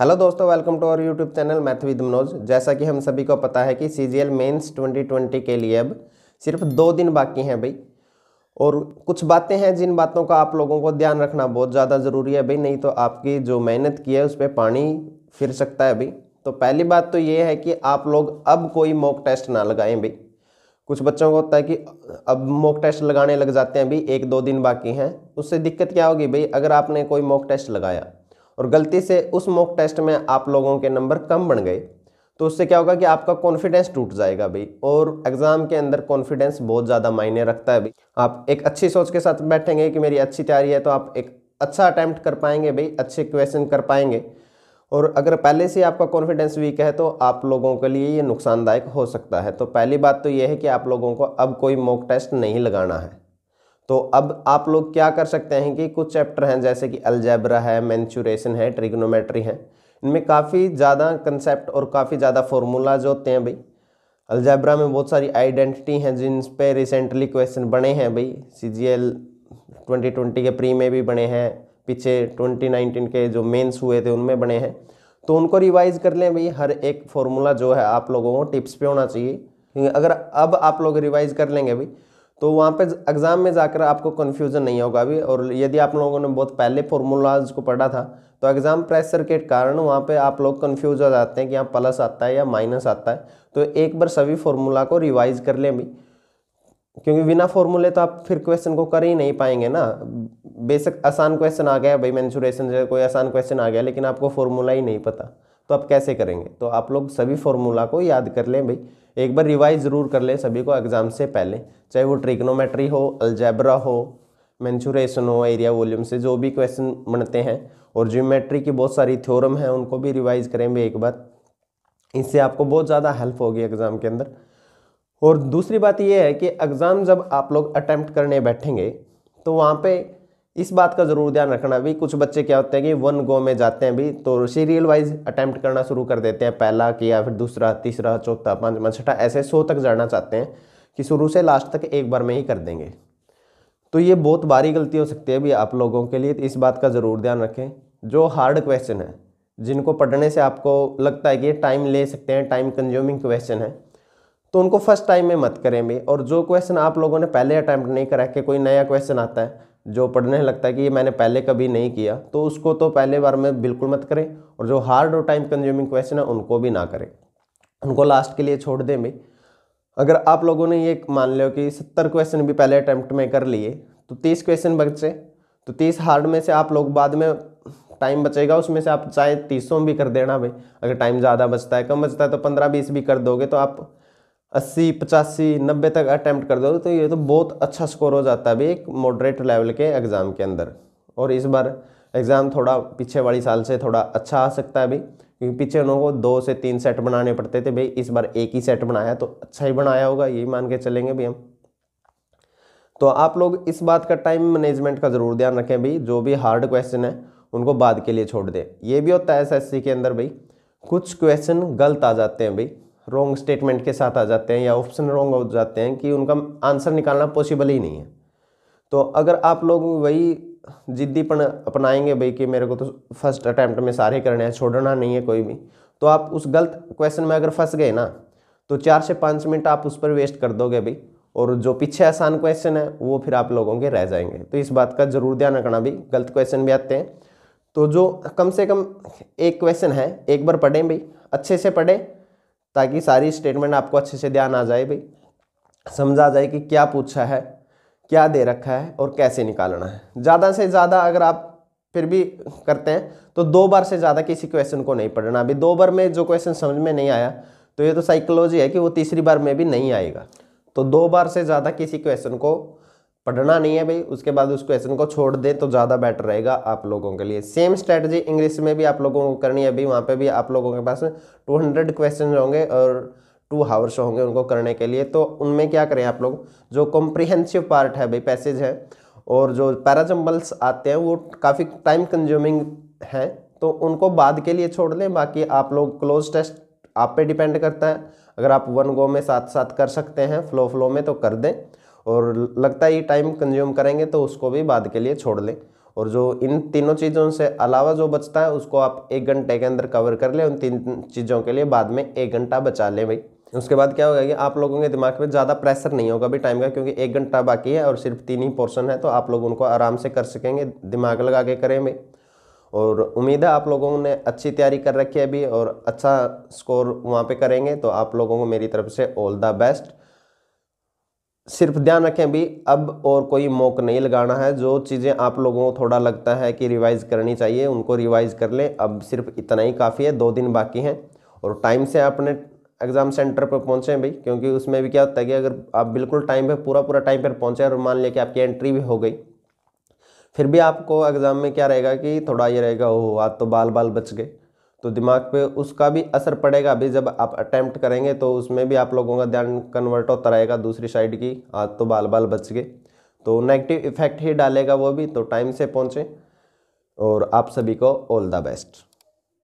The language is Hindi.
हेलो दोस्तों welcome to our YouTube channel math with Manoj जैसा कि हम सभी को पता है कि C G L mains twenty twenty के लिए अब सिर्फ दो दिन बाकी हैं भाई और कुछ बातें हैं जिन बातों का आप लोगों को ध्यान रखना बहुत ज़्यादा ज़रूरी है भाई नहीं तो आपकी जो मेहनत की है उस पर पानी फिर सकता है भाई तो पहली बात तो ये है कि आप लोग अब कोई मॉक टेस्ट ना लगाएं भाई कुछ बच्चों को होता है कि अब मॉक टेस्ट लगाने लग जाते हैं भाई एक दो दिन बाकी हैं उससे दिक्कत क्या होगी भाई अगर आपने कोई मॉक टेस्ट लगाया और गलती से उस मॉक टेस्ट में आप लोगों के नंबर कम बन गए तो उससे क्या होगा कि आपका कॉन्फिडेंस टूट जाएगा भाई और एग्ज़ाम के अंदर कॉन्फिडेंस बहुत ज़्यादा मायने रखता है भाई आप एक अच्छी सोच के साथ बैठेंगे कि मेरी अच्छी तैयारी है तो आप एक अच्छा अटैम्प्ट कर पाएंगे भाई अच्छे क्वेश्चन कर पाएंगे और अगर पहले से आपका कॉन्फिडेंस वीक है तो आप लोगों के लिए ये नुकसानदायक हो सकता है तो पहली बात तो ये है कि आप लोगों को अब कोई मॉक टेस्ट नहीं लगाना है तो अब आप लोग क्या कर सकते हैं कि कुछ चैप्टर हैं जैसे कि अलजेब्रा है मैंचुरेशन है ट्रिग्नोमेट्री है इनमें काफ़ी ज़्यादा कंसेप्ट और काफ़ी ज़्यादा फॉर्मूलाज होते हैं भाई अलजेब्रा में बहुत सारी आइडेंटिटी हैं जिन पे रिसेंटली क्वेश्चन बने हैं भाई C G L twenty twenty के प्री में भी बने हैं पीछे ट्वेंटी नाइनटीन के जो मेंस हुए थे उनमें बने हैं तो उनको रिवाइज कर लें भाई हर एक फॉर्मूला जो है आप लोगों को टिप्स पे होना चाहिए अगर अब आप लोग रिवाइज कर लेंगे भाई तो वहाँ पे एग्ज़ाम में जाकर आपको कन्फ्यूज़न नहीं होगा अभी और यदि आप लोगों ने बहुत पहले फॉर्मूलाज को पढ़ा था तो एग्ज़ाम प्रेशर के कारण वहाँ पे आप लोग कन्फ्यूज हो जाते हैं कि यहाँ प्लस आता है या माइनस आता है तो एक बार सभी फॉर्मूला को रिवाइज कर लें भी क्योंकि बिना फॉर्मूले तो आप फिर क्वेश्चन को कर ही नहीं पाएंगे ना बेसिक आसान क्वेश्चन आ गया भाई मैंसुरेशन से कोई आसान क्वेश्चन आ गया लेकिन आपको फॉर्मूला ही नहीं पता तो आप कैसे करेंगे तो आप लोग सभी फॉर्मूला को याद कर लें भाई एक बार रिवाइज ज़रूर कर लें सभी को एग्ज़ाम से पहले चाहे वो ट्रिग्नोमेट्री हो अल्जैब्रा हो मैंचुरेशन हो एरिया वॉल्यूम से जो भी क्वेश्चन बनते हैं और ज्योमेट्री की बहुत सारी थ्योरम हैं उनको भी रिवाइज करें भी एक बार इससे आपको बहुत ज़्यादा हेल्प होगी एग्ज़ाम के अंदर और दूसरी बात यह है कि एग्ज़ाम जब आप लोग अटैम्प्ट करने बैठेंगे तो वहाँ पे इस बात का ज़रूर ध्यान रखना भी कुछ बच्चे क्या होते हैं कि वन गो में जाते हैं भी तो सीरियल वाइज अटैम्प्ट करना शुरू कर देते हैं पहला किया फिर दूसरा तीसरा चौथा पाँचवा छठा ऐसे सौ तक जाना चाहते हैं कि शुरू से लास्ट तक एक बार में ही कर देंगे तो ये बहुत भारी गलती हो सकती है भी आप लोगों के लिए तो इस बात का ज़रूर ध्यान रखें जो हार्ड क्वेश्चन है जिनको पढ़ने से आपको लगता है कि टाइम ले सकते हैं टाइम कंज्यूमिंग क्वेश्चन है तो उनको फर्स्ट टाइम में मत करें भी और जो क्वेश्चन आप लोगों ने पहले अटैम्प्ट नहीं करा कि कोई नया क्वेश्चन आता है जो पढ़ने लगता है कि ये मैंने पहले कभी नहीं किया तो उसको तो पहले बार में बिल्कुल मत करें और जो हार्ड और टाइम कंज्यूमिंग क्वेश्चन है उनको भी ना करें उनको लास्ट के लिए छोड़ दें भाई अगर आप लोगों ने ये मान लो कि सत्तर क्वेश्चन भी पहले अटैम्प्ट में कर लिए तो तीस क्वेश्चन बचे तो तीस हार्ड में से आप लोग बाद में टाइम बचेगा उसमें से आप चाहे तीसों भी कर देना भाई अगर टाइम ज़्यादा बचता है कम बचता है तो पंद्रह बीस भी कर दोगे तो आप अस्सी पचासी नब्बे तक अटैम्प्ट कर दो तो ये तो बहुत अच्छा स्कोर हो जाता है भी एक मॉडरेट लेवल के एग्ज़ाम के अंदर और इस बार एग्ज़ाम थोड़ा पीछे वाली साल से थोड़ा अच्छा आ सकता है भी क्योंकि पीछे उनको दो से तीन सेट बनाने पड़ते थे भाई इस बार एक ही सेट बनाया तो अच्छा ही बनाया होगा यही मान के चलेंगे भाई हम तो आप लोग इस बात का टाइम मैनेजमेंट का ज़रूर ध्यान रखें भाई जो भी हार्ड क्वेश्चन है उनको बाद के लिए छोड़ दें ये भी होता है एस के अंदर भाई कुछ क्वेश्चन गलत आ जाते हैं भाई रॉन्ग स्टेटमेंट के साथ आ जाते हैं या ऑप्शन रॉन्ग हो जाते हैं कि उनका आंसर निकालना पॉसिबल ही नहीं है तो अगर आप लोग वही जिद्दीपन अपनाएंगे भाई कि मेरे को तो फर्स्ट अटैम्प्ट में सारे करने हैं छोड़ना नहीं है कोई भी तो आप उस गलत क्वेश्चन में अगर फंस गए ना तो चार से पाँच मिनट आप उस पर वेस्ट कर दोगे भाई और जो पीछे आसान क्वेश्चन है वो फिर आप लोगों के रह जाएंगे तो इस बात का जरूर ध्यान रखना भी गलत क्वेश्चन भी आते हैं तो जो कम से कम एक क्वेश्चन है एक बार पढ़ें भाई अच्छे से पढ़ें ताकि सारी स्टेटमेंट आपको अच्छे से ध्यान आ जाए भाई समझा जाए कि क्या पूछा है क्या दे रखा है और कैसे निकालना है ज़्यादा से ज़्यादा अगर आप फिर भी करते हैं तो दो बार से ज़्यादा किसी क्वेश्चन को नहीं पढ़ना अभी दो बार में जो क्वेश्चन समझ में नहीं आया तो ये तो साइकोलॉजी है कि वो तीसरी बार में भी नहीं आएगा तो दो बार से ज़्यादा किसी क्वेश्चन को पढ़ना नहीं है भाई उसके बाद उस क्वेश्चन को छोड़ दें तो ज़्यादा बेटर रहेगा आप लोगों के लिए सेम स्ट्रैटेजी इंग्लिश में भी आप लोगों को करनी है अभी वहाँ पे भी आप लोगों के पास टू हंड्रेड क्वेश्चन होंगे और टू हावर्स होंगे उनको करने के लिए तो उनमें क्या करें आप लोग जो कॉम्प्रिहेंसिव पार्ट है भाई पैसेज है और जो पैराजम्बल्स आते हैं वो काफ़ी टाइम कंज्यूमिंग हैं तो उनको बाद के लिए छोड़ लें बाकी आप लोग क्लोज टेस्ट आप पे डिपेंड करता है अगर आप वन गो में साथ साथ कर सकते हैं फ्लो फ्लो में तो कर दें और लगता है ये टाइम कंज्यूम करेंगे तो उसको भी बाद के लिए छोड़ लें और जो इन तीनों चीज़ों से अलावा जो बचता है उसको आप एक घंटे के अंदर कवर कर लें उन तीन चीज़ों के लिए बाद में एक घंटा बचा लें भाई उसके बाद क्या होगा कि आप लोगों के दिमाग पे ज़्यादा प्रेशर नहीं होगा अभी टाइम का क्योंकि एक घंटा बाकी है और सिर्फ तीन ही पोर्शन है तो आप लोग उनको आराम से कर सकेंगे दिमाग लगा के करें भाई और उम्मीद है आप लोगों ने अच्छी तैयारी कर रखी है अभी और अच्छा स्कोर वहाँ पे करेंगे तो आप लोगों को मेरी तरफ से ऑल द बेस्ट सिर्फ ध्यान रखें भी अब और कोई मौक नहीं लगाना है जो चीज़ें आप लोगों को थोड़ा लगता है कि रिवाइज़ करनी चाहिए उनको रिवाइज़ कर लें अब सिर्फ इतना ही काफ़ी है दो दिन बाकी हैं और टाइम से आपने एग्ज़ाम सेंटर पर पहुँचें भाई क्योंकि उसमें भी क्या होता है कि अगर आप बिल्कुल टाइम पर पूरा पूरा टाइम पर पहुँचें और मान लिया कि आपकी एंट्री भी हो गई फिर भी आपको एग्ज़ाम में क्या रहेगा कि थोड़ा ये रहेगा ओह आज तो बाल बाल बच गए तो दिमाग पे उसका भी असर पड़ेगा अभी जब आप अटैम्प्ट करेंगे तो उसमें भी आप लोगों का ध्यान कन्वर्ट होता रहेगा दूसरी साइड की आज हाँ, तो बाल बाल बच गए तो नेगेटिव इफेक्ट ही डालेगा वो भी तो टाइम से पहुँचें और आप सभी को ऑल द बेस्ट